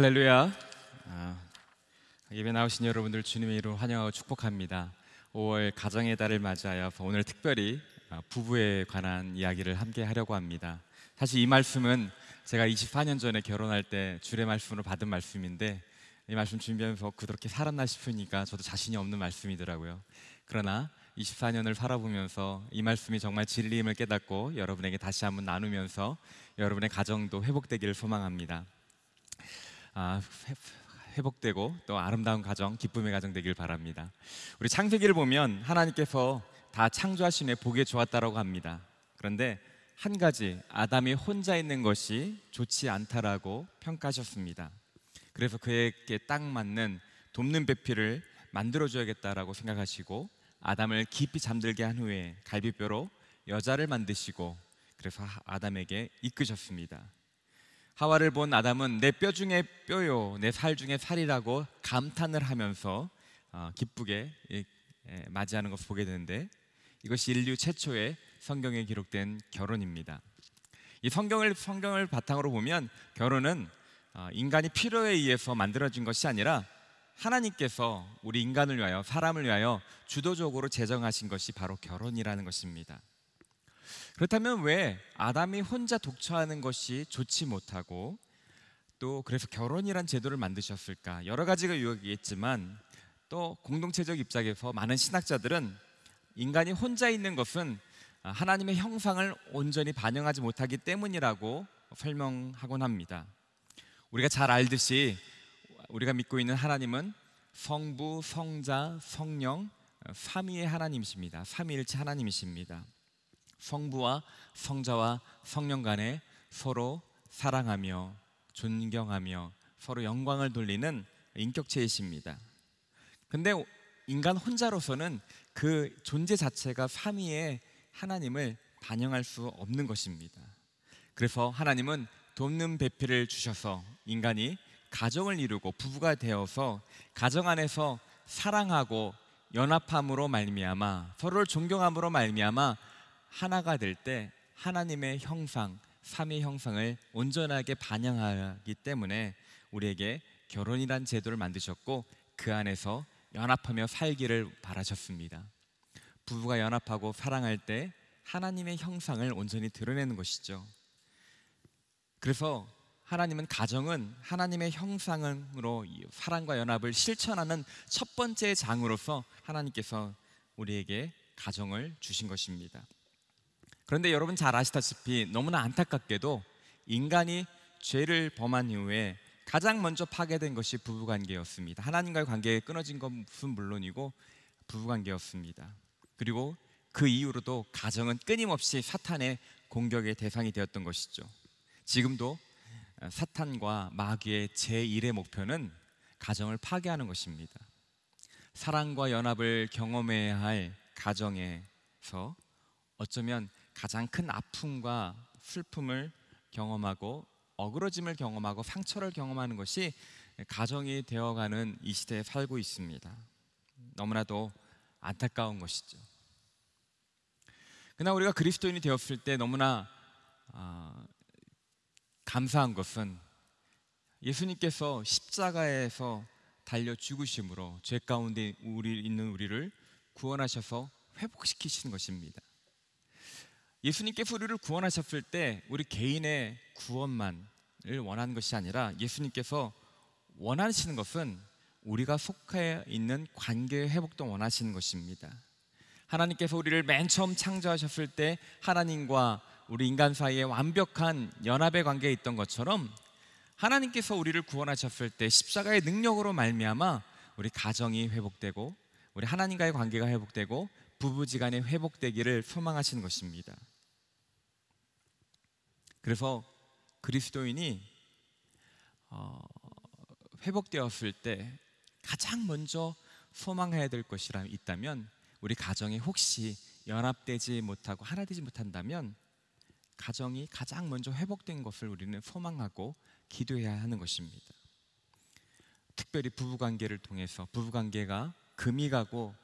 할렐루야. 아, 예배 나오신 여러분들 주님의 이름 환영하고 축복합니다. 5월 가정의 달을 맞이하여 오늘 특별히 아, 부부에 관한 이야기를 함께 하려고 합니다. 사실 이 말씀은 제가 24년 전에 결혼할 때 주례 말씀으로 받은 말씀인데 이 말씀 준비하면서 그렇게 살았나 싶으니까 저도 자신이 없는 말씀이더라고요. 그러나 24년을 살아보면서 이 말씀이 정말 진리임을 깨닫고 여러분에게 다시 한번 나누면서 여러분의 가정도 회복되기를 소망합니다. 아, 회복되고 또 아름다운 가정, 기쁨의 가정 되길 바랍니다. 우리 창세기를 보면 하나님께서 다 창조하시네 보기에 좋았다라고 합니다. 그런데 한 가지 아담이 혼자 있는 것이 좋지 않다라고 평가하셨습니다. 그래서 그에게 딱 맞는 돕는 배필을 만들어 줘야겠다라고 생각하시고 아담을 깊이 잠들게 한 후에 갈비뼈로 여자를 만드시고 그래서 아담에게 이끄셨습니다. 하와를 본 아담은 내 뼈 중에 뼈요 내 살 중에 살이라고 감탄을 하면서 어, 기쁘게 예, 예, 맞이하는 것을 보게 되는데 이것이 인류 최초의 성경에 기록된 결혼입니다. 이 성경을 성경을 바탕으로 보면 결혼은 어, 인간이 필요에 의해서 만들어진 것이 아니라 하나님께서 우리 인간을 위하여 사람을 위하여 주도적으로 제정하신 것이 바로 결혼이라는 것입니다. 그렇다면 왜 아담이 혼자 독처하는 것이 좋지 못하고 또 그래서 결혼이란 제도를 만드셨을까? 여러 가지가 유혹이겠지만 또 공동체적 입장에서 많은 신학자들은 인간이 혼자 있는 것은 하나님의 형상을 온전히 반영하지 못하기 때문이라고 설명하곤 합니다. 우리가 잘 알듯이 우리가 믿고 있는 하나님은 성부, 성자, 성령, 어, 삼위의 하나님이십니다. 삼위일체 하나님이십니다. 성부와 성자와 성령 간에 서로 사랑하며 존경하며 서로 영광을 돌리는 인격체이십니다. 근데 인간 혼자로서는 그 존재 자체가 삼위의 하나님을 반영할 수 없는 것입니다. 그래서 하나님은 돕는 배필을 주셔서 인간이 가정을 이루고 부부가 되어서 가정 안에서 사랑하고 연합함으로 말미암아 서로를 존경함으로 말미암아 하나가 될 때 하나님의 형상, 삼위 형상을 온전하게 반영하기 때문에 우리에게 결혼이란 제도를 만드셨고 그 안에서 연합하며 살기를 바라셨습니다. 부부가 연합하고 사랑할 때 하나님의 형상을 온전히 드러내는 것이죠. 그래서 하나님은 가정은 하나님의 형상으로 사랑과 연합을 실천하는 첫 번째 장으로서 하나님께서 우리에게 가정을 주신 것입니다. 그런데 여러분 잘 아시다시피 너무나 안타깝게도 인간이 죄를 범한 이후에 가장 먼저 파괴된 것이 부부관계였습니다. 하나님과의 관계에 끊어진 것은 물론이고 부부관계였습니다. 그리고 그 이후로도 가정은 끊임없이 사탄의 공격의 대상이 되었던 것이죠. 지금도 어, 사탄과 마귀의 제1의 목표는 가정을 파괴하는 것입니다. 사랑과 연합을 경험해야 할 가정에서 어쩌면 가장 큰 아픔과 슬픔을 경험하고 어그러짐을 경험하고 상처를 경험하는 것이 가정이 되어가는 이 시대에 살고 있습니다. 너무나도 안타까운 것이죠. 그러나 우리가 그리스도인이 되었을 때 너무나 어, 감사한 것은 예수님께서 십자가에서 달려 죽으심으로 죄 가운데 우리 있는 우리를 구원하셔서 회복시키신 것입니다. 예수님께서 우리를 구원하셨을 때 우리 개인의 구원만을 원하는 것이 아니라 예수님께서 원하시는 것은 우리가 속해 있는 관계 의 회복도 원하시는 것입니다. 하나님께서 우리를 맨 처음 창조하셨을 때 하나님과 우리 인간 사이에 완벽한 연합의 관계에 있던 것처럼 하나님께서 우리를 구원하셨을 때 십자가의 능력으로 말미암아 우리 가정이 회복되고 우리 하나님과의 관계가 회복되고 부부지간의 회복되기를 소망하시는 것입니다. 그래서 그리스도인이 어, 회복되었을 때 가장 먼저 소망해야 될 것이라 있다면 우리 가정이 혹시 연합되지 못하고 하나 되지 못한다면 가정이 가장 먼저 회복된 것을 우리는 소망하고 기도해야 하는 것입니다. 특별히 부부 관계를 통해서 부부 관계가 금이 가고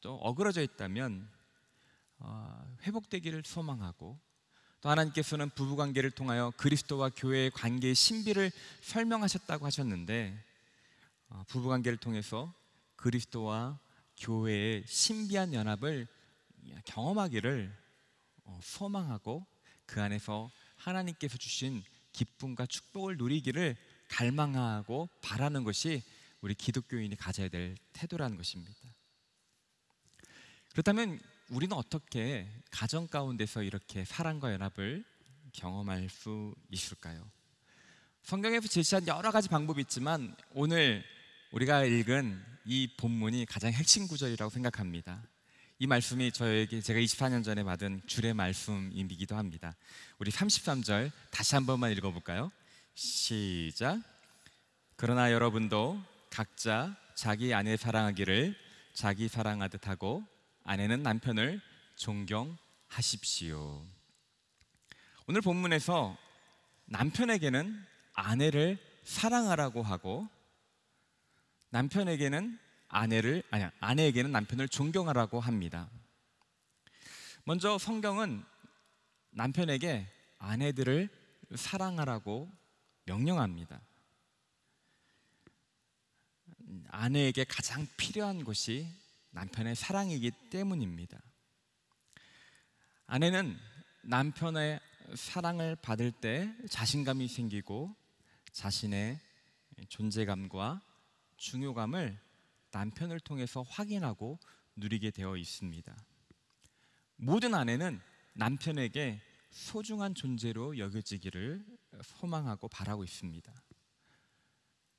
또 어그러져 있다면 어, 회복되기를 소망하고 또 하나님께서는 부부 관계를 통하여 그리스도와 교회의 관계의 신비를 설명하셨다고 하셨는데 어, 부부 관계를 통해서 그리스도와 교회의 신비한 연합을 경험하기를 어, 소망하고 그 안에서 하나님께서 주신 기쁨과 축복을 누리기를 갈망하고 바라는 것이 우리 기독교인이 가져야 될 태도라는 것입니다. 그렇다면 우리는 어떻게 가정 가운데서 이렇게 사랑과 연합을 경험할 수 있을까요? 성경에서 제시한 여러 가지 방법이 있지만 오늘 우리가 읽은 이 본문이 가장 핵심 구절이라고 생각합니다. 이 말씀이 저에게 제가 24년 전에 받은 주례 말씀이기도 합니다. 우리 33절 다시 한 번만 읽어볼까요? 시작. 그러나 여러분도 각자 자기 아내 사랑하기를 자기 사랑하듯 하고 아내는 남편을 존경하십시오. 오늘 본문에서 남편에게는 아내를 사랑하라고 하고 남편에게는 아내를 아니 아내에게는 남편을 존경하라고 합니다. 먼저 성경은 남편에게 아내들을 사랑하라고 명령합니다. 아내에게 가장 필요한 것이 남편의 사랑이기 때문입니다. 아내는 남편의 사랑을 받을 때 자신감이 생기고 자신의 존재감과 중요감을 남편을 통해서 확인하고 누리게 되어 있습니다. 모든 아내는 남편에게 소중한 존재로 여겨지기를 소망하고 바라고 있습니다.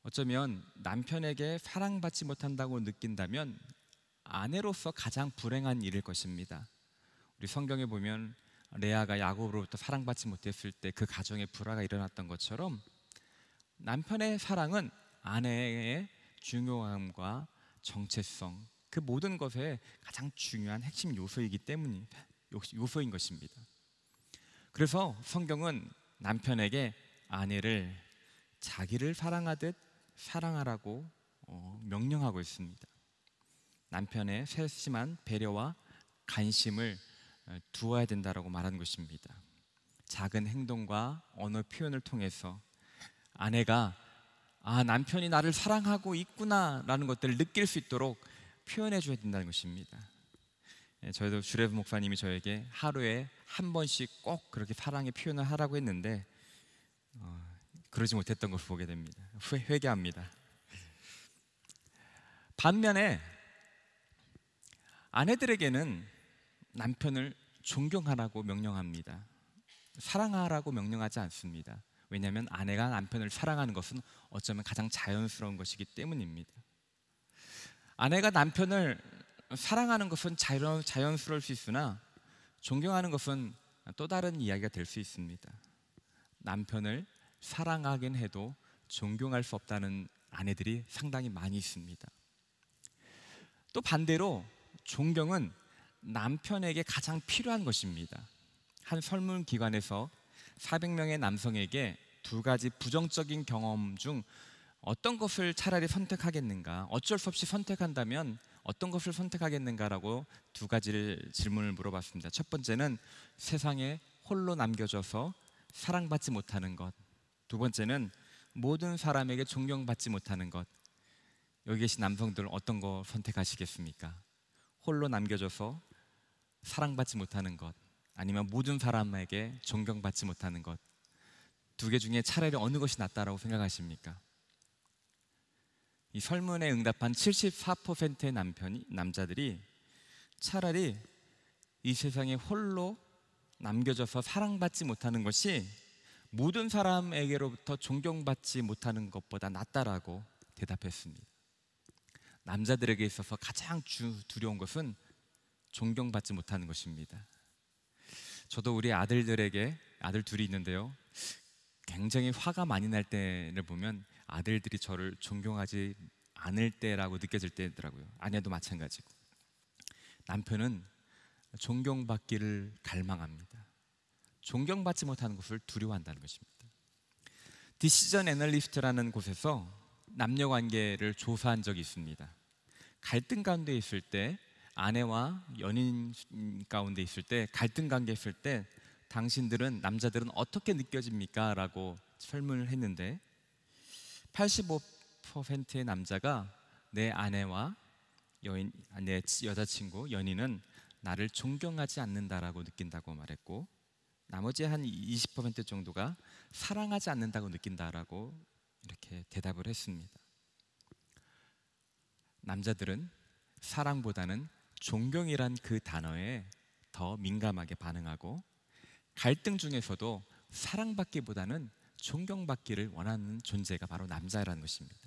어쩌면 남편에게 사랑받지 못한다고 느낀다면 아내로서 가장 불행한 일일 것입니다. 우리 성경에 보면 레아가 야곱으로부터 사랑받지 못했을 때 그 가정에 불화가 일어났던 것처럼 남편의 사랑은 아내의 중요함과 정체성 그 모든 것에 가장 중요한 핵심 요소이기 때문이 요소인 것입니다. 그래서 성경은 남편에게 아내를 자기를 사랑하듯 사랑하라고 어, 명령하고 있습니다. 남편의 세심한 배려와 관심을 어, 두어야 된다라고 말하는 것입니다. 작은 행동과 언어 표현을 통해서 아내가 아 남편이 나를 사랑하고 있구나라는 것들을 느낄 수 있도록 표현해 줘야 된다는 것입니다. 예, 저희도 주레브 목사님이 저에게 하루에 한 번씩 꼭 그렇게 사랑의 표현을 하라고 했는데 어, 그러지 못했던 걸 보게 됩니다. 회, 회개합니다. 반면에 아내들에게는 남편을 존경하라고 명령합니다. 사랑하라고 명령하지 않습니다. 왜냐하면 아내가 남편을 사랑하는 것은 어쩌면 가장 자연스러운 것이기 때문입니다. 아내가 남편을 사랑하는 것은 자연, 자연스러울 수 있으나 존경하는 것은 또 다른 이야기가 될 수 있습니다. 남편을 사랑하긴 해도 존경할 수 없다는 아내들이 상당히 많이 있습니다. 또 반대로 존경은 남편에게 가장 필요한 것입니다. 한 설문 기관에서 400명의 남성에게 두 가지 부정적인 경험 중 어떤 것을 차라리 선택하겠는가, 어쩔 수 없이 선택한다면 어떤 것을 선택하겠는가라고 두 가지를 질문을 물어봤습니다. 첫 번째는 세상에 홀로 남겨져서 사랑받지 못하는 것. 두 번째는 모든 사람에게 존경받지 못하는 것. 여기 계신 남성들 어떤 거 선택하시겠습니까? 홀로 남겨져서 사랑받지 못하는 것 아니면 모든 사람에게 존경받지 못하는 것 두 개 중에 차라리 어느 것이 낫다라고 생각하십니까? 이 설문에 응답한 74%의 남편이 남자들이 차라리 이 세상에 홀로 남겨져서 사랑받지 못하는 것이 모든 사람에게로부터 존경받지 못하는 것보다 낫다라고 대답했습니다. 남자들에게 있어서 가장 두려운 것은 존경받지 못하는 것입니다. 저도 우리 아들들에게 아들 둘이 있는데요. 굉장히 화가 많이 날 때를 보면 아들들이 저를 존경하지 않을 때라고 느껴질 때더라고요. 아내도 마찬가지고. 남편은 존경받기를 갈망합니다. 존경받지 못하는 것을 두려워한다는 것입니다. 디시전 애널리스트라는 곳에서 남녀 관계를 조사한 적이 있습니다. 갈등 가운데 있을 때 아내와 연인 가운데 있을 때 갈등 관계 있을 때 당신들은 남자들은 어떻게 느껴집니까? 라고 설문을 했는데 85%의 남자가 내 아내와 여인 내 여자친구 연인은 나를 존경하지 않는다라고 느낀다고 말했고 나머지 한 20% 정도가 사랑하지 않는다고 느낀다라고 이렇게 대답을 했습니다. 남자들은 사랑보다는 존경이란 그 단어에 더 민감하게 반응하고 갈등 중에서도 사랑받기보다는 존경받기를 원하는 존재가 바로 남자라는 것입니다.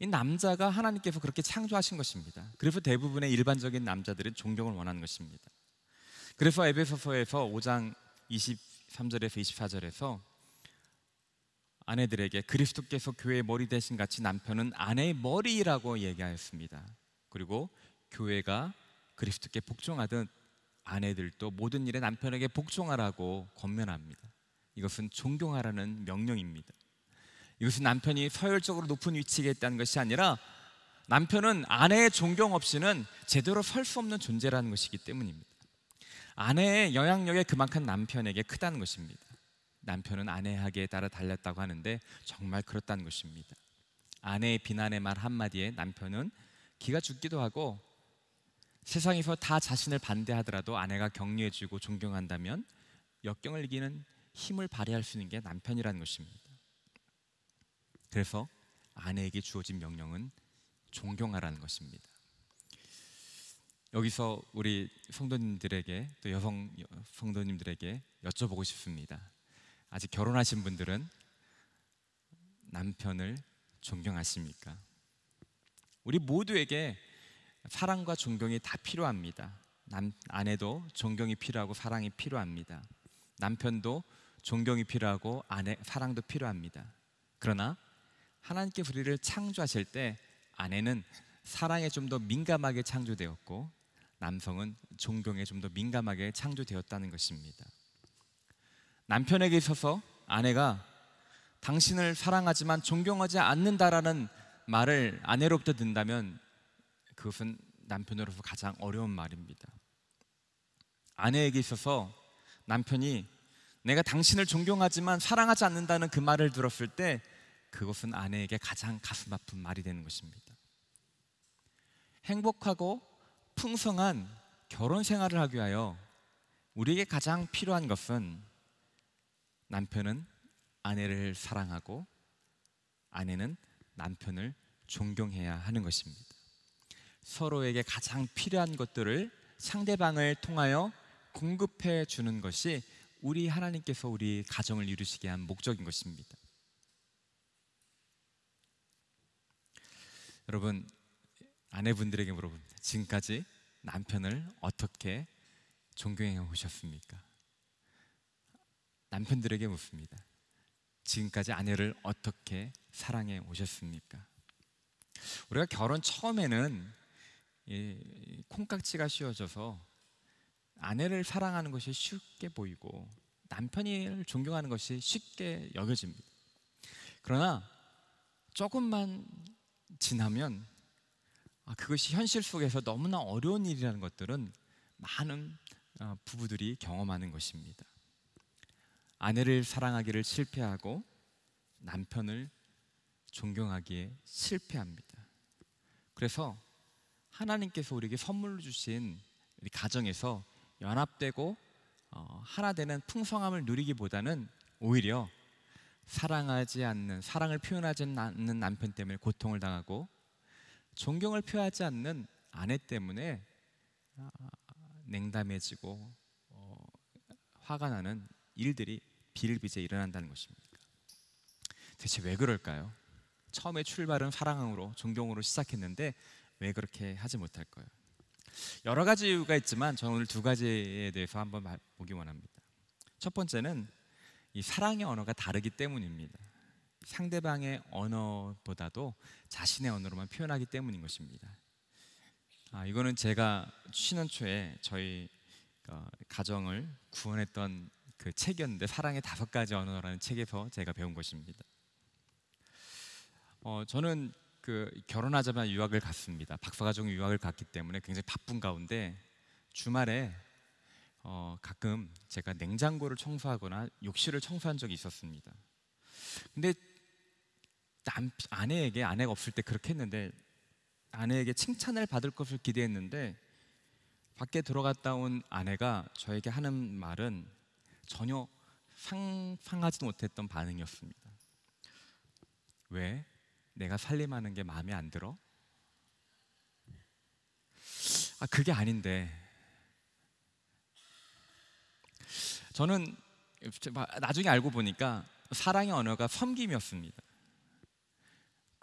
이 남자가 하나님께서 그렇게 창조하신 것입니다. 그래서 대부분의 일반적인 남자들은 존경을 원하는 것입니다. 그래서 에베소서에서 5장 23절에서 24절에서 아내들에게 그리스도께서 교회의 머리 대신 같이 남편은 아내의 머리라고 얘기하였습니다. 그리고 교회가 그리스도께 복종하듯 아내들도 모든 일에 남편에게 복종하라고 권면합니다. 이것은 존경하라는 명령입니다. 이것은 남편이 서열적으로 높은 위치에 있다는 것이 아니라 남편은 아내의 존경 없이는 제대로 설 수 없는 존재라는 것이기 때문입니다. 아내의 영향력이 그만큼 남편에게 크다는 것입니다. 남편은 아내에게 따라 달렸다고 하는데 정말 그렇다는 것입니다. 아내의 비난의 말 한마디에 남편은 기가 죽기도 하고 세상에서 다 자신을 반대하더라도 아내가 격려해주고 존경한다면 역경을 이기는 힘을 발휘할 수 있는 게 남편이라는 것입니다. 그래서 아내에게 주어진 명령은 존경하라는 것입니다. 여기서 우리 성도님들에게 또 여성 성도님들에게 여쭤보고 싶습니다. 아직 결혼하신 분들은 남편을 존경하십니까? 우리 모두에게 사랑과 존경이 다 필요합니다. 남, 아내도 존경이 필요하고 사랑이 필요합니다. 남편도 존경이 필요하고 아내 사랑도 필요합니다. 그러나 하나님께 우리를 창조하실 때 아내는 사랑에 좀 더 민감하게 창조되었고 남성은 존경에 좀 더 민감하게 창조되었다는 것입니다. 남편에게 있어서 아내가 당신을 사랑하지만 존경하지 않는다라는 말을 아내로부터 듣는다면 그것은 남편으로서 가장 어려운 말입니다. 아내에게 있어서 남편이 내가 당신을 존경하지만 사랑하지 않는다는 그 말을 들었을 때 그것은 아내에게 가장 가슴 아픈 말이 되는 것입니다. 행복하고 풍성한 결혼 생활을 하기 위하여 우리에게 가장 필요한 것은 남편은 아내를 사랑하고 아내는 남편을 존경해야 하는 것입니다. 서로에게 가장 필요한 것들을 상대방을 통하여 공급해 주는 것이 우리 하나님께서 우리 가정을 이루시게 한 목적인 것입니다. 여러분 아내분들에게 물어봅니다. 지금까지 남편을 어떻게 존경해 오셨습니까? 남편들에게 묻습니다. 지금까지 아내를 어떻게 사랑해 오셨습니까? 우리가 결혼 처음에는 콩깍지가 씌워져서 아내를 사랑하는 것이 쉽게 보이고 남편을 존경하는 것이 쉽게 여겨집니다. 그러나 조금만 지나면 아, 그것이 현실 속에서 너무나 어려운 일이라는 것들은 많은 어, 부부들이 경험하는 것입니다. 아내를 사랑하기를 실패하고 남편을 존경하기에 실패합니다. 그래서 하나님께서 우리에게 선물로 주신 우리 가정에서 연합되고 어, 하나 되는 풍성함을 누리기보다는 오히려 사랑하지 않는 사랑을 표현하지 않는 남편 때문에 고통을 당하고 존경을 표하지 않는 아내 때문에 아, 냉담해지고 어, 화가 나는 일들이 비일비재 일어난다는 것입니다. 대체 왜 그럴까요? 처음에 출발은 사랑으로 존경으로 시작했는데 왜 그렇게 하지 못할까요? 여러 가지 이유가 있지만 저는 오늘 두 가지에 대해서 한번 보기 원합니다. 첫 번째는 이 사랑의 언어가 다르기 때문입니다. 상대방의 언어보다도 자신의 언어로만 표현하기 때문인 것입니다. 아, 이거는 제가 신혼 초에 저희 어, 가정을 구원했던 그 책이었는데 사랑의 다섯 가지 언어라는 책에서 제가 배운 것입니다. 어, 저는 그 결혼하자마자 유학을 갔습니다. 박사과정 유학을 갔기 때문에 굉장히 바쁜 가운데 주말에 어, 가끔 제가 냉장고를 청소하거나 욕실을 청소한 적이 있었습니다. 근데 남, 아내에게 아내가 없을 때 그렇게 했는데 아내에게 칭찬을 받을 것을 기대했는데 밖에 들어갔다 온 아내가 저에게 하는 말은 전혀 상상하지도 못했던 반응이었습니다. 왜 내가 살림하는 게 마음에 안 들어? 아 그게 아닌데 저는 나중에 알고 보니까 사랑의 언어가 섬김이었습니다.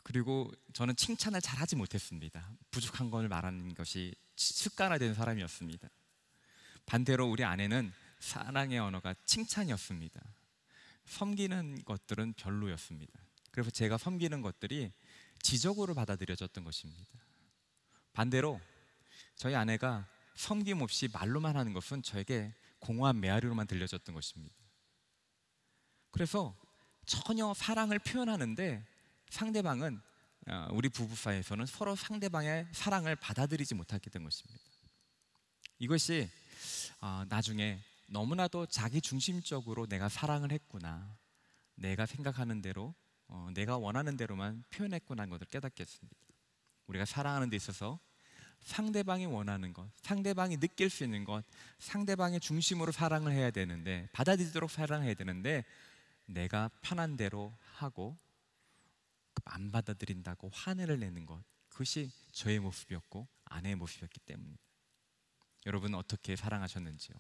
그리고 저는 칭찬을 잘하지 못했습니다. 부족한 걸 말하는 것이 습관화된 사람이었습니다. 반대로 우리 아내는 사랑의 언어가 칭찬이었습니다. 섬기는 것들은 별로였습니다. 그래서 제가 섬기는 것들이 지적으로 받아들여졌던 것입니다. 반대로 저희 아내가 섬김 없이 말로만 하는 것은 저에게 공허한 메아리로만 들려졌던 것입니다. 그래서 전혀 사랑을 표현하는데 상대방은 어, 우리 부부 사이에서는 서로 상대방의 사랑을 받아들이지 못하게 된 것입니다. 이것이 어, 나중에 너무나도 자기 중심적으로 내가 사랑을 했구나. 내가 생각하는 대로, 어, 내가 원하는 대로만 표현했구나 하는 것을 깨닫게했습니다 우리가 사랑하는 데 있어서 상대방이 원하는 것, 상대방이 느낄 수 있는 것, 상대방의 중심으로 사랑을 해야 되는데, 받아들이도록 사랑해야 되는데, 내가 편한 대로 하고, 안 받아들인다고 화내를 내는 것, 그것이 저의 모습이었고, 아내의 모습이었기 때문입니다. 여러분 어떻게 사랑하셨는지요?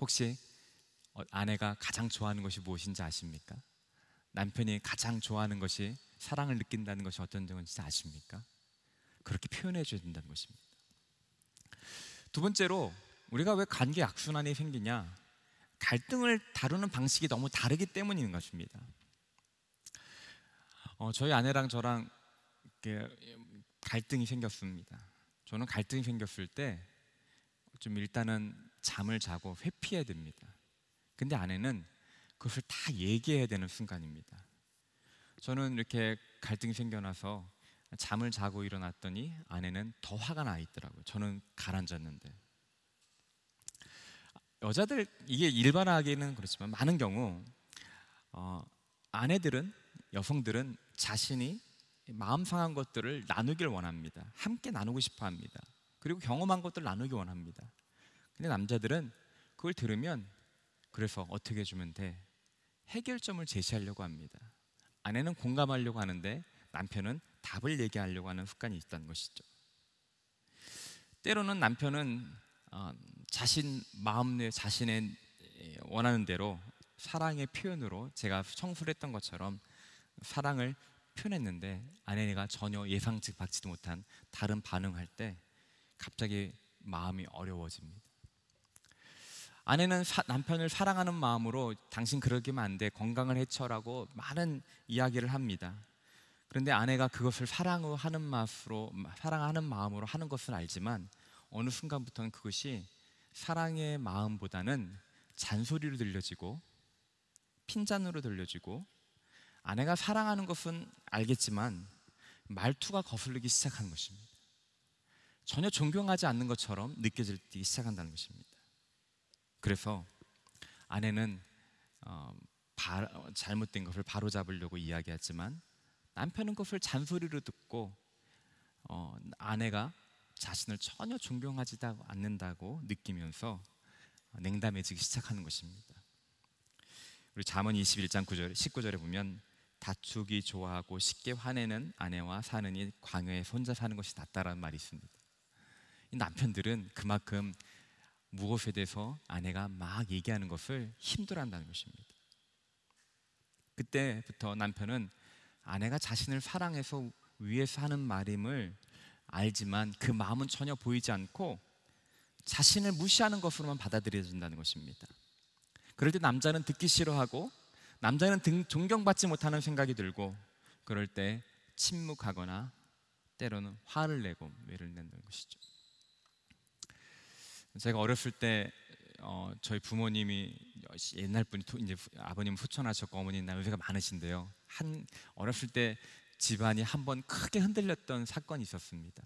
혹시 어, 아내가 가장 좋아하는 것이 무엇인지 아십니까? 남편이 가장 좋아하는 것이 사랑을 느낀다는 것이 어떤 건지 아십니까? 그렇게 표현해 줘야 된다는 것입니다. 두 번째로 우리가 왜 관계 악순환이 생기냐? 갈등을 다루는 방식이 너무 다르기 때문인 것입니다. 어, 저희 아내랑 저랑 갈등이 생겼습니다. 저는 갈등이 생겼을 때 좀 일단은 잠을 자고 회피해야 됩니다. 근데 아내는 그것을 다 얘기해야 되는 순간입니다. 저는 이렇게 갈등이 생겨나서 잠을 자고 일어났더니 아내는 더 화가 나 있더라고요. 저는 가라앉았는데. 여자들 이게 일반화하기는 그렇지만 많은 경우 어, 아내들은 여성들은 자신이 마음 상한 것들을 나누길 원합니다. 함께 나누고 싶어 합니다. 그리고 경험한 것들을 나누기 원합니다. 근데 남자들은 그걸 들으면 그래서 어떻게 해주면 돼? 해결점을 제시하려고 합니다. 아내는 공감하려고 하는데 남편은 답을 얘기하려고 하는 습관이 있다는 것이죠. 때로는 남편은 어, 자신 마음 내 자신의 원하는 대로 사랑의 표현으로 제가 청술했던 것처럼 사랑을 표현했는데 아내가 전혀 예상치 받지도 못한 다른 반응할 때 갑자기 마음이 어려워집니다. 아내는 사, 남편을 사랑하는 마음으로 당신 그러기면 안 돼. 건강을 해쳐라고 많은 이야기를 합니다. 그런데 아내가 그것을 사랑하는 맛으로 사랑하는 마음으로 하는 것은 알지만 어느 순간부터는 그것이 사랑의 마음보다는 잔소리로 들려지고 핀잔으로 들려지고 아내가 사랑하는 것은 알겠지만 말투가 거슬리기 시작한 것입니다. 전혀 존경하지 않는 것처럼 느껴질때 시작한다는 것입니다. 그래서 아내는 어, 바, 잘못된 것을 바로잡으려고 이야기하지만 남편은 그것을 잔소리로 듣고 어, 아내가 자신을 전혀 존경하지 않는다고 느끼면서 냉담해지기 시작하는 것입니다. 우리 잠언 21장 9절 19절에 보면 다투기 좋아하고 쉽게 화내는 아내와 사느니 광야에 혼자 사는 것이 낫다라는 말이 있습니다. 남편들은 그만큼 무엇에 대해서 아내가 막 얘기하는 것을 힘들어한다는 것입니다. 그때부터 남편은 아내가 자신을 사랑해서 위해서 하는 말임을 알지만 그 마음은 전혀 보이지 않고 자신을 무시하는 것으로만 받아들여진다는 것입니다. 그럴 때 남자는 듣기 싫어하고 남자는 등, 존경받지 못하는 생각이 들고 그럴 때 침묵하거나 때로는 화를 내고 매를 낸다는 것이죠. 제가 어렸을 때 어, 저희 부모님이 옛날 분이 이제 아버님 후천하셨고 어머님는 나이가 많으신데요. 한 어렸을 때 집안이 한 번 크게 흔들렸던 사건이 있었습니다.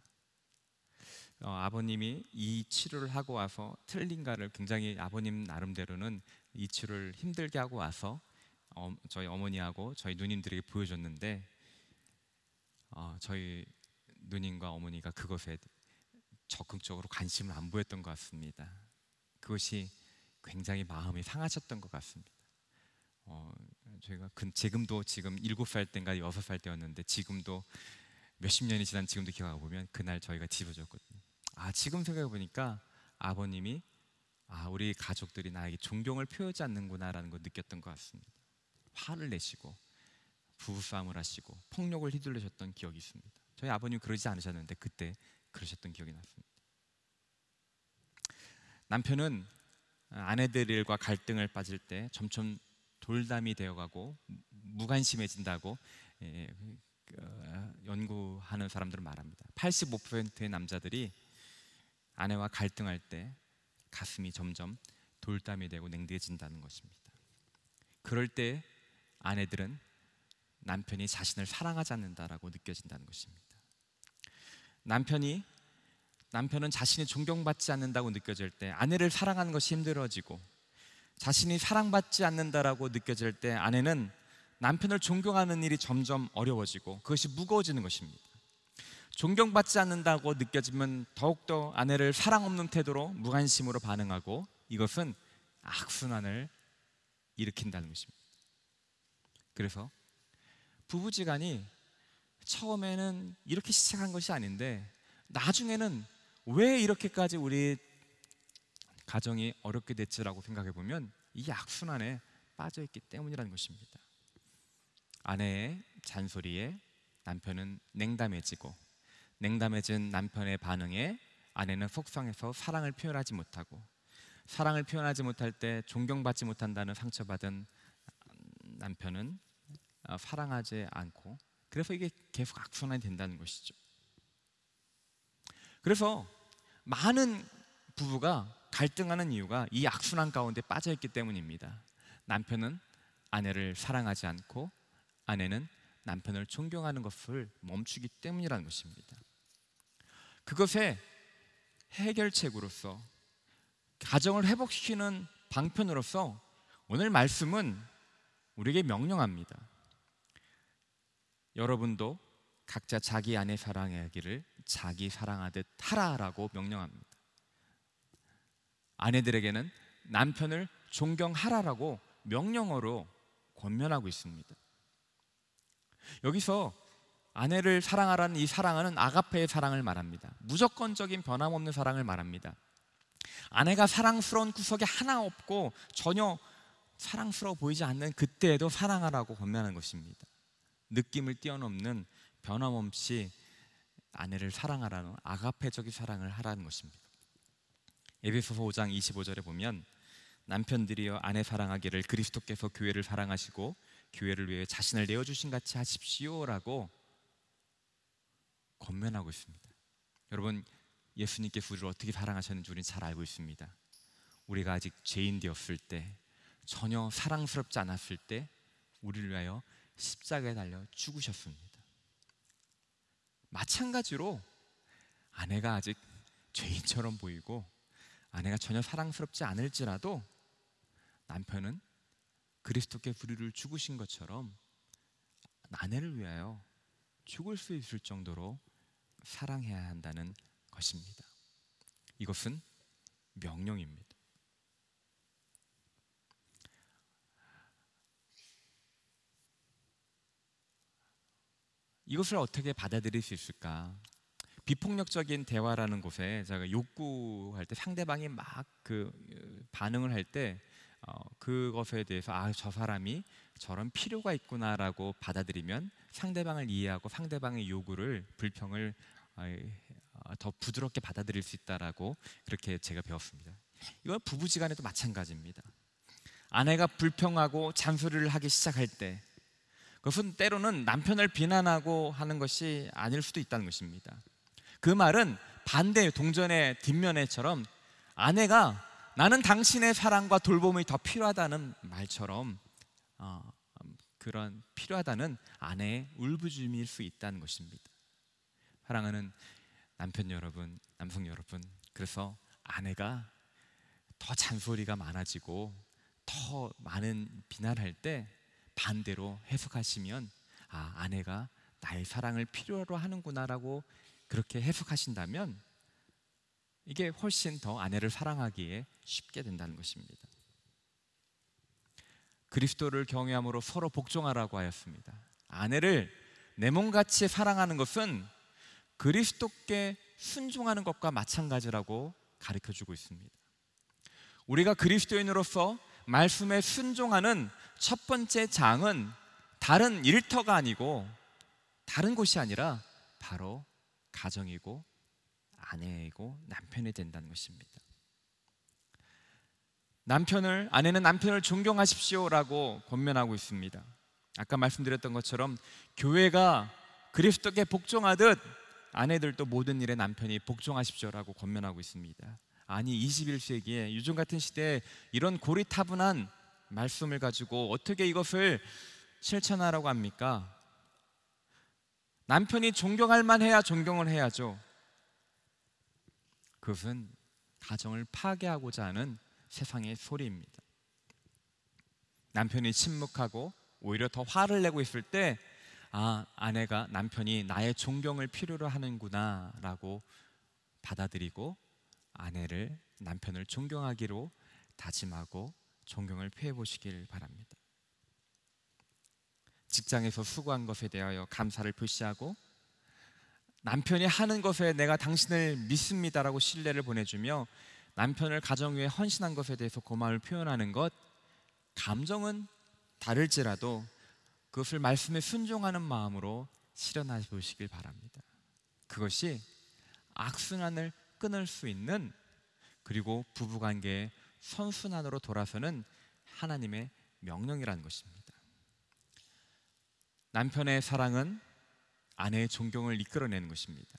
어, 아버님이 이 치료를 하고 와서 틀린가를 굉장히 아버님 나름대로는 이 치료를 힘들게 하고 와서 어, 저희 어머니하고 저희 누님들에게 보여줬는데 어, 저희 누님과 어머니가 그것에 적극적으로 관심을 안 보였던 것 같습니다. 그것이 굉장히 마음이 상하셨던 것 같습니다. 어, 저가 근, 지금도 지금 7살 때인가 6살 때였는데 지금도 몇 십 년이 지난 지금도 기억하고 보면 그날 저희가 집어줬거든요. 아, 지금 생각해 보니까 아버님이 아, 우리 가족들이 나에게 존경을 표하지 않는구나라는 걸 느꼈던 것 같습니다. 화를 내시고 부부싸움을 하시고 폭력을 휘둘르셨던 기억이 있습니다. 저희 아버님 그러지 않으셨는데 그때 그러셨던 기억이 났습니다. 남편은 어, 아내들과 갈등을 빠질 때 점점 돌담이 되어가고 무관심해진다고 예, 그, 어, 연구하는 사람들은 말합니다. 85%의 남자들이 아내와 갈등할 때 가슴이 점점 돌담이 되고 냉대해진다는 것입니다. 그럴 때 아내들은 남편이 자신을 사랑하지 않는다라고 느껴진다는 것입니다. 남편이 남편은 자신이 존경받지 않는다고 느껴질 때 아내를 사랑하는 것이 힘들어지고 자신이 사랑받지 않는다라고 느껴질 때 아내는 남편을 존경하는 일이 점점 어려워지고 그것이 무거워지는 것입니다. 존경받지 않는다고 느껴지면 더욱더 아내를 사랑 없는 태도로 무관심으로 반응하고 이것은 악순환을 일으킨다는 것입니다. 그래서 부부지간이 처음에는 이렇게 시작한 것이 아닌데 나중에는 왜 이렇게까지 우리 가정이 어렵게 됐지라고 생각해 보면 이 악순환에 빠져 있기 때문이라는 것입니다. 아내의 잔소리에 남편은 냉담해지고 냉담해진 남편의 반응에 아내는 속상해서 사랑을 표현하지 못하고 사랑을 표현하지 못할 때 존경받지 못한다는 상처받은 남편은 어, 사랑하지 않고 그래서 이게 계속 악순환이 된다는 것이죠. 그래서 많은 부부가 갈등하는 이유가 이 악순환 가운데 빠져 있기 때문입니다. 남편은 아내를 사랑하지 않고 아내는 남편을 존경하는 것을 멈추기 때문이라는 것입니다. 그것의 해결책으로서 가정을 회복시키는 방편으로서 오늘 말씀은 우리에게 명령합니다. 여러분도 각자 자기 안에 사랑하기를 자기 사랑하듯 하라라고 명령합니다. 아내들에게는 남편을 존경하라라고 명령어로 권면하고 있습니다. 여기서 아내를 사랑하라는 이 사랑하는 아가페의 사랑을 말합니다. 무조건적인 변함없는 사랑을 말합니다. 아내가 사랑스러운 구석이 하나 없고 전혀 사랑스러워 보이지 않는 그때에도 사랑하라고 권면한 것입니다. 느낌을 뛰어넘는 변함없이 아내를 사랑하라는 아가페적인 사랑을 하라는 것입니다. 에베소서 5장 25절에 보면 남편들이여 아내 사랑하기를 그리스도께서 교회를 사랑하시고 교회를 위해 자신을 내어 주신 같이 하십시오라고 권면하고 있습니다. 여러분 예수님께 우리를 어떻게 사랑하셨는지 우리는 잘 알고 있습니다. 우리가 아직 죄인 되었을 때 전혀 사랑스럽지 않았을 때 우리를 위하여 십자가에 달려 죽으셨습니다. 마찬가지로 아내가 아직 죄인처럼 보이고 아내가 전혀 사랑스럽지 않을지라도 남편은 그리스도께 부리를 죽으신 것처럼 아내를 위하여 죽을 수 있을 정도로 사랑해야 한다는 것입니다. 이것은 명령입니다. 이것을 어떻게 받아들일 수 있을까? 비폭력적인 대화라는 곳에 제가 욕구할 때 상대방이 막 그 반응을 할때 어, 그것에 대해서 아 저 사람이 저런 필요가 있구나라고 받아들이면 상대방을 이해하고 상대방의 요구를 불평을 어, 어, 더 부드럽게 받아들일 수 있다라고 그렇게 제가 배웠습니다. 이건 부부지간에도 마찬가지입니다. 아내가 불평하고 잔소리를 하기 시작할 때 그것은 때로는 남편을 비난하고 하는 것이 아닐 수도 있다는 것입니다. 그 말은 반대 동전의 뒷면에처럼 아내가 나는 당신의 사랑과 돌봄이 더 필요하다는 말처럼 어, 그런 필요하다는 아내의 울부짖음일 수 있다는 것입니다. 사랑하는 남편 여러분, 남성 여러분, 그래서 아내가 더 잔소리가 많아지고 더 많은 비난할 때 반대로 해석하시면 아, 아내가 나의 사랑을 필요로 하는구나라고 그렇게 해석하신다면 이게 훨씬 더 아내를 사랑하기에 쉽게 된다는 것입니다. 그리스도를 경외함으로 서로 복종하라고 하였습니다. 아내를 내 몸같이 사랑하는 것은 그리스도께 순종하는 것과 마찬가지라고 가르쳐 주고 있습니다. 우리가 그리스도인으로서 말씀에 순종하는 첫 번째 장은 다른 일터가 아니고 다른 곳이 아니라 바로 가정이고 아내이고 남편이 된다는 것입니다. 남편을 아내는 남편을 존경하십시오라고 권면하고 있습니다. 아까 말씀드렸던 것처럼 교회가 그리스도께 복종하듯 아내들도 모든 일에 남편이 복종하십시오라고 권면하고 있습니다. 아니 21세기에 요즘 같은 시대에 이런 고리타분한 말씀을 가지고 어떻게 이것을 실천하라고 합니까? 남편이 존경할 만해야 존경을 해야죠. 그것은 가정을 파괴하고자 하는 세상의 소리입니다. 남편이 침묵하고 오히려 더 화를 내고 있을 때, 아, 아내가 남편이 나의 존경을 필요로 하는구나 라고 받아들이고 아내를 남편을 존경하기로 다짐하고 존경을 표해 보시길 바랍니다. 직장에서 수고한 것에 대하여 감사를 표시하고 남편이 하는 것에 내가 당신을 믿습니다라고 신뢰를 보내주며 남편을 가정 위에 헌신한 것에 대해서 고마움을 표현하는 것 감정은 다를지라도 그것을 말씀에 순종하는 마음으로 실현해 보시길 바랍니다. 그것이 악순환을 끊을 수 있는 그리고 부부관계의 선순환으로 돌아서는 하나님의 명령이라는 것입니다. 남편의 사랑은 아내의 존경을 이끌어내는 것입니다.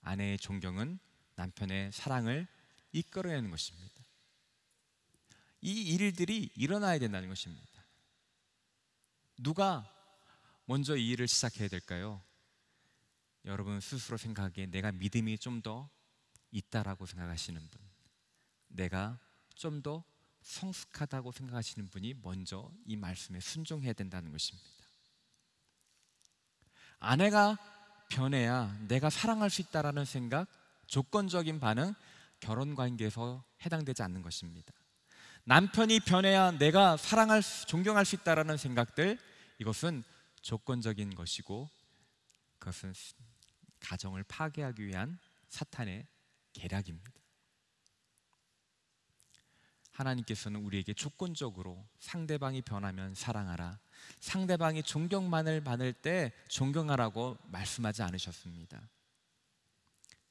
아내의 존경은 남편의 사랑을 이끌어내는 것입니다. 이 일들이 일어나야 된다는 것입니다. 누가 먼저 이 일을 시작해야 될까요? 여러분 스스로 생각에 내가 믿음이 좀 더 있다라고 생각하시는 분, 내가 좀더 성숙하다고 생각하시는 분이 먼저 이 말씀에 순종해야 된다는 것입니다. 아내가 변해야 내가 사랑할 수 있다라는 생각, 조건적인 반응, 결혼 관계에서 해당되지 않는 것입니다. 남편이 변해야 내가 사랑할 수, 존경할 수 있다라는 생각들 이것은 조건적인 것이고 그것은 가정을 파괴하기 위한 사탄의 계략입니다. 하나님께서는 우리에게 조건적으로 상대방이 변하면 사랑하라. 상대방이 존경만을 받을 때 존경하라고 말씀하지 않으셨습니다.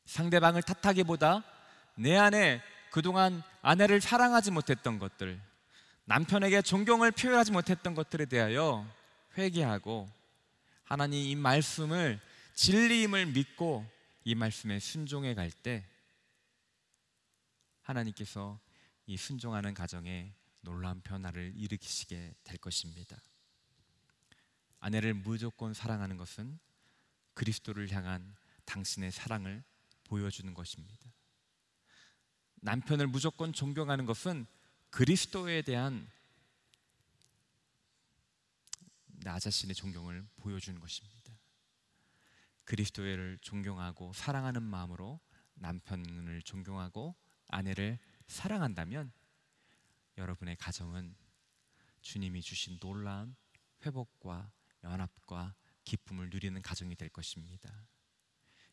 상대방을 탓하기보다 내 안에 그동안 아내를 사랑하지 못했던 것들, 남편에게 존경을 표현하지 못했던 것들에 대하여 회개하고 하나님 이 말씀을 진리임을 믿고 이 말씀에 순종해 갈 때 하나님께서 이 순종하는 가정에 놀라운 변화를 일으키시게 될 것입니다. 아내를 무조건 사랑하는 것은 그리스도를 향한 당신의 사랑을 보여주는 것입니다. 남편을 무조건 존경하는 것은 그리스도에 대한 나 자신의 존경을 보여주는 것입니다. 그리스도를 존경하고 사랑하는 마음으로 남편을 존경하고 아내를 사랑한다면 여러분의 가정은 주님이 주신 놀라운 회복과 연합과 기쁨을 누리는 가정이 될 것입니다.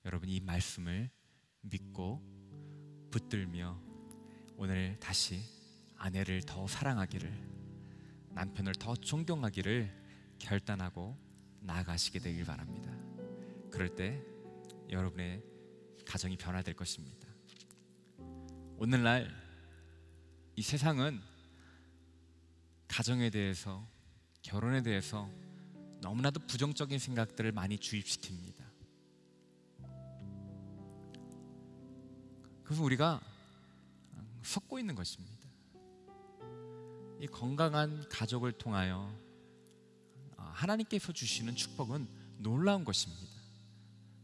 여러분 이 말씀을 믿고 붙들며 오늘 다시 아내를 더 사랑하기를 남편을 더 존경하기를 결단하고 나아가시게 되길 바랍니다. 그럴 때 여러분의 가정이 변화될 것입니다. 오늘날 이 세상은 가정에 대해서 결혼에 대해서 너무나도 부정적인 생각들을 많이 주입시킵니다. 그래서 우리가 섞고 있는 것입니다. 이 건강한 가족을 통하여 하나님께서 주시는 축복은 놀라운 것입니다.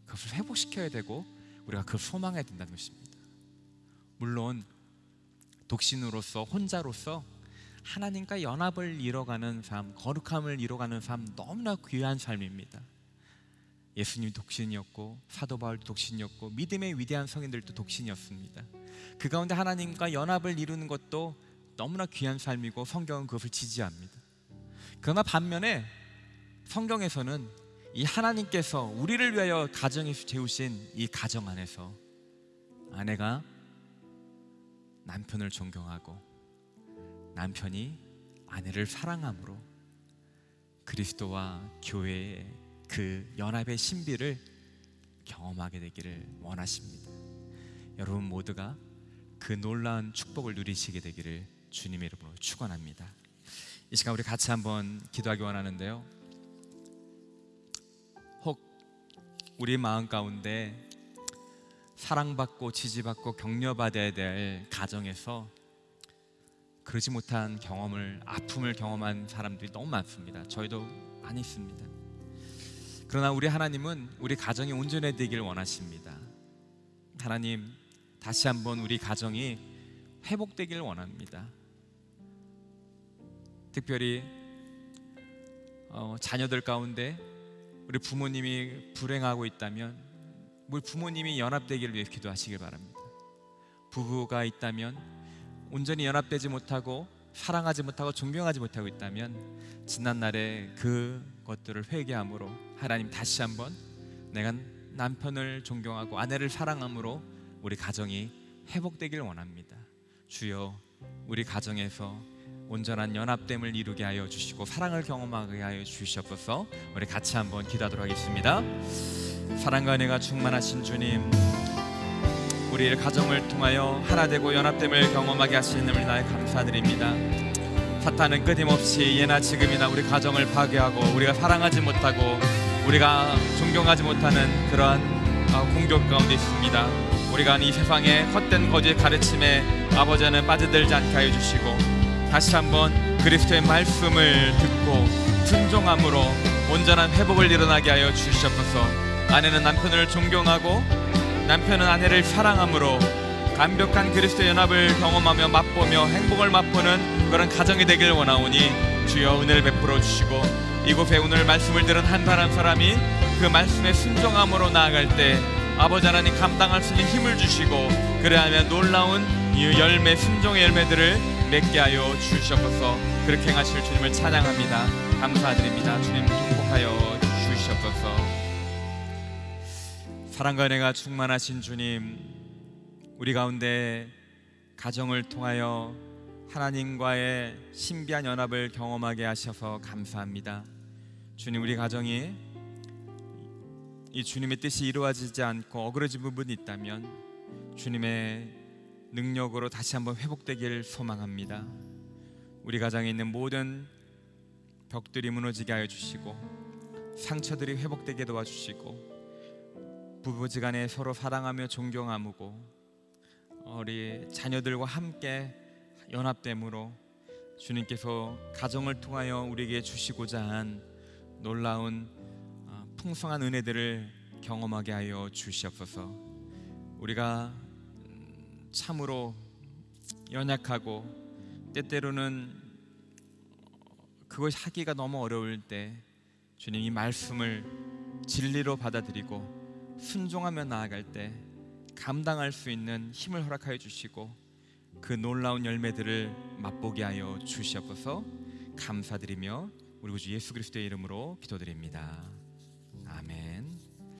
그것을 회복시켜야 되고 우리가 그 소망해야 된다는 것입니다. 물론 독신으로서 혼자로서 하나님과 연합을 이뤄가는 삶, 거룩함을 이뤄가는 삶 너무나 귀한 삶입니다. 예수님 독신이었고 사도 바울 독신이었고 믿음의 위대한 성인들도 독신이었습니다. 그 가운데 하나님과 연합을 이루는 것도 너무나 귀한 삶이고 성경은 그것을 지지합니다. 그러나 반면에 성경에서는 이 하나님께서 우리를 위하여 가정에 재우신 이 가정 안에서 아내가 남편을 존경하고 남편이 아내를 사랑함으로 그리스도와 교회의 그 연합의 신비를 경험하게 되기를 원하십니다. 여러분 모두가 그 놀라운 축복을 누리시게 되기를 주님의 이름으로 축원합니다. 이 시간 우리 같이 한번 기도하기 원하는데요. 혹 우리 마음 가운데 사랑받고 지지받고 격려받아야 될 가정에서 그러지 못한 경험을 아픔을 경험한 사람들이 너무 많습니다. 저희도 많이 있습니다. 그러나 우리 하나님은 우리 가정이 온전해지기 원하십니다. 하나님 다시 한번 우리 가정이 회복되기 원합니다. 특별히 어, 자녀들 가운데 우리 부모님이 불행하고 있다면 우리 부모님이 연합되기를 위해 기도하시길 바랍니다. 부부가 있다면 온전히 연합되지 못하고 사랑하지 못하고 존경하지 못하고 있다면 지난 날의 그것들을 회개함으로 하나님 다시 한번 내가 남편을 존경하고 아내를 사랑함으로 우리 가정이 회복되길 원합니다. 주여 우리 가정에서 온전한 연합됨을 이루게 하여 주시고 사랑을 경험하게 하여 주시옵소서. 우리 같이 한번 기도하도록 하겠습니다. 사랑과 은혜가 충만하신 주님 우리의 가정을 통하여 하나 되고 연합됨을 경험하게 하시는 우리 나의 감사드립니다 사탄은 끊임없이 예나 지금이나 우리 가정을 파괴하고 우리가 사랑하지 못하고 우리가 존경하지 못하는 그러한 어, 공격 가운데 있습니다 우리가 이 세상의 헛된 거짓 가르침에 아버지는 빠져들지 않게 하여 주시고 다시 한번 그리스도의 말씀을 듣고 순종함으로 온전한 회복을 일어나게 하여 주시옵소서 아내는 남편을 존경하고 남편은 아내를 사랑함으로 완벽한 그리스도의 연합을 경험하며 맛보며 행복을 맛보는 그런 가정이 되길 원하오니 주여 은혜를 베풀어 주시고 이곳에 오늘 말씀을 들은 한 사람 사람이 그 말씀에 순종함으로 나아갈 때 아버지 하나님 감당할 수 있는 힘을 주시고 그래하면 놀라운 이 열매 순종의 열매들을 맺게 하여 주시옵소서 그렇게 행하실 주님을 찬양합니다 감사드립니다 주님 통복하여 주시옵소서 사랑과 은혜가 충만하신 주님, 우리 가운데 가정을 통하여 하나님과의 신비한 연합을 경험하게 하셔서 감사합니다. 주님, 우리 가정이 이 주님의 뜻이 이루어지지 않고 어그러진 부분이 있다면 주님의 능력으로 다시 한번 회복되길 소망합니다. 우리 가정에 있는 모든 벽들이 무너지게 하여 주시고 상처들이 회복되게 도와주시고 부부지간에 서로 사랑하며 존경하으고 우리 자녀들과 함께 연합됨으로 주님께서 가정을 통하여 우리에게 주시고자 한 놀라운 어, 풍성한 은혜들을 경험하게 하여 주시옵소서. 우리가 음, 참으로 연약하고 때때로는 그것이 하기가 너무 어려울 때 주님이 말씀을 진리로 받아들이고 순종하며 나아갈 때 감당할 수 있는 힘을 허락하여 주시고 그 놀라운 열매들을 맛보게 하여 주시옵소서 감사드리며 우리 구주 예수 그리스도의 이름으로 기도드립니다. 아멘.